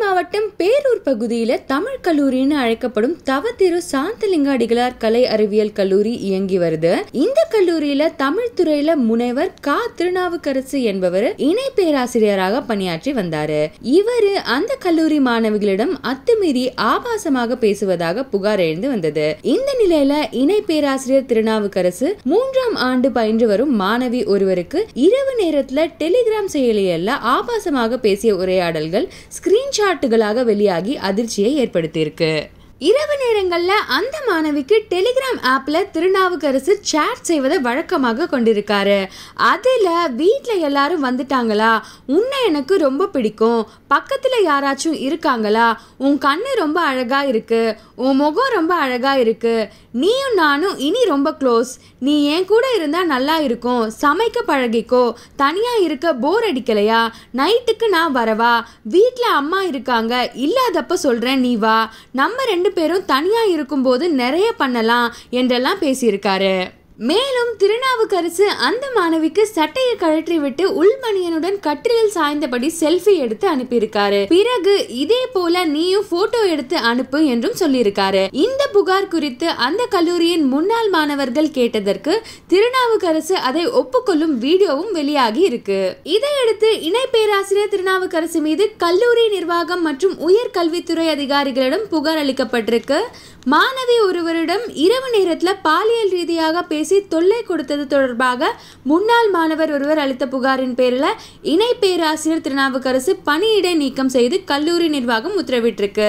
மாவட்டம் பேரூர் பகுதியில் தமிழ் கல்லூரின்னு அழைக்கப்படும் தவத்திரு சாந்தலிங்காடிகளார் கலை அறிவியல் கல்லூரி இயங்கி வருது இந்த கல்லூரியில தமிழ் துறையில முனைவர் கா திருநாவுக்கரசு என்பவர் இணை பேராசிரியராக பணியாற்றி வந்தாரு இவரு அந்த கல்லூரி மாணவிகளிடம் அத்துமீறி ஆபாசமாக பேசுவதாக புகார் எழுந்து வந்தது இந்த நிலையில இணை பேராசிரியர் திருநாவுக்கரசு மூன்றாம் ஆண்டு பயின்று வரும் மாணவி ஒருவருக்கு இரவு நேரத்துல டெலிகிராம் செயலியல்ல ஆபாசமாக பேசிய உரையாடல்கள் ஸ்கிரீன்ஷாட் குற்றச்சாட்டுகளாக வெளியாகி அதிர்ச்சியை ஏற்படுத்தியிருக்கு இரவு நேரங்களில் அந்த மாணவிக்கு டெலிகிராம் ஆப்பில் திருநாவுக்கரசு சேட் செய்வதை வழக்கமாக கொண்டிருக்காரு அதில் வீட்டில் எல்லாரும் வந்துட்டாங்களா உன்னை எனக்கு ரொம்ப பிடிக்கும் பக்கத்தில் யாராச்சும் இருக்காங்களா உன் கண்ணு ரொம்ப அழகாக இருக்குது உன் முகம் ரொம்ப அழகாக இருக்குது நீயும் நானும் இனி ரொம்ப க்ளோஸ் நீ என் கூட இருந்தால் நல்லா இருக்கும் சமைக்க பழகிக்கோ தனியாக இருக்க போர் அடிக்கலையா நைட்டுக்கு நான் வரவா வீட்டில் அம்மா இருக்காங்க இல்லாதப்ப சொல்கிறேன் நீ வா நம்ம ரெண்டு ரெண்டு பேரும் தனியா இருக்கும்போது நிறைய பண்ணலாம் என்றெல்லாம் பேசியிருக்காரு மேலும் திருநாவுக்கரசு அந்த மாணவிக்கு சட்டையை கழற்றிவிட்டு உள்மணியனுடன் கட்டிலில் சாய்ந்தபடி செல்ஃபி எடுத்து அனுப்பியிருக்காரு பிறகு இதே போல நீயும் போட்டோ எடுத்து அனுப்பு என்றும் சொல்லியிருக்காரு இந்த புகார் குறித்து அந்த கல்லூரியின் முன்னாள் மாணவர்கள் கேட்டதற்கு திருநாவுக்கரசு அதை ஒப்புக்கொள்ளும் வீடியோவும் வெளியாகி இருக்கு இதையடுத்து இணை பேராசிரியர் திருநாவுக்கரசு மீது கல்லூரி நிர்வாகம் மற்றும் உயர் கல்வித்துறை அதிகாரிகளிடம் புகார் அளிக்கப்பட்டிருக்கு மாணவி ஒருவரிடம் இரவு நேரத்துல பாலியல் ரீதியாக பேச பேசி தொல்லை கொடுத்தது தொடர்பாக முன்னாள் மாணவர் ஒருவர் அளித்த புகாரின் பேரில் இணை பேராசிரியர் திருநாவுக்கரசு பணியிடை நீக்கம் செய்து கல்லூரி நிர்வாகம் உத்தரவிட்டிருக்கு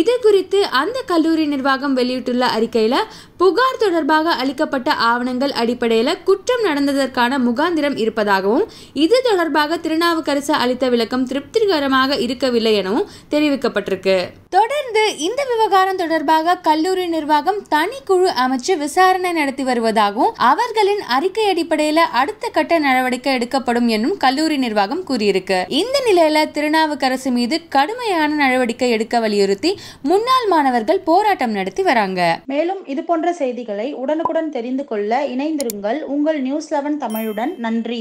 இது குறித்து அந்த கல்லூரி நிர்வாகம் வெளியிட்டுள்ள அறிக்கையில் புகார் தொடர்பாக அளிக்கப்பட்ட ஆவணங்கள் அடிப்படையில் குற்றம் நடந்ததற்கான முகாந்திரம் இருப்பதாகவும் இது தொடர்பாக திருநாவுக்கரசு அளித்த விளக்கம் திருப்திகரமாக இருக்கவில்லை எனவும் தெரிவிக்கப்பட்டிருக்கு தொடர்ந்து இந்த விவகாரம் தொடர்பாக கல்லூரி நிர்வாகம் தனி குழு அமைச்சு விசாரணை நடத்தி வருவதாகவும் அவர்களின் அறிக்கை அடிப்படையில அடுத்த கட்ட நடவடிக்கை எடுக்கப்படும் என்றும் கல்லூரி நிர்வாகம் கூறியிருக்கு இந்த நிலையில திருநாவுக்கரசு மீது கடுமையான நடவடிக்கை எடுக்க வலியுறுத்தி முன்னாள் மாணவர்கள் போராட்டம் நடத்தி வராங்க மேலும் இது போன்ற செய்திகளை உடனுக்குடன் தெரிந்து கொள்ள இணைந்திருங்கள் உங்கள் நியூஸ் லெவன் தமிழுடன் நன்றி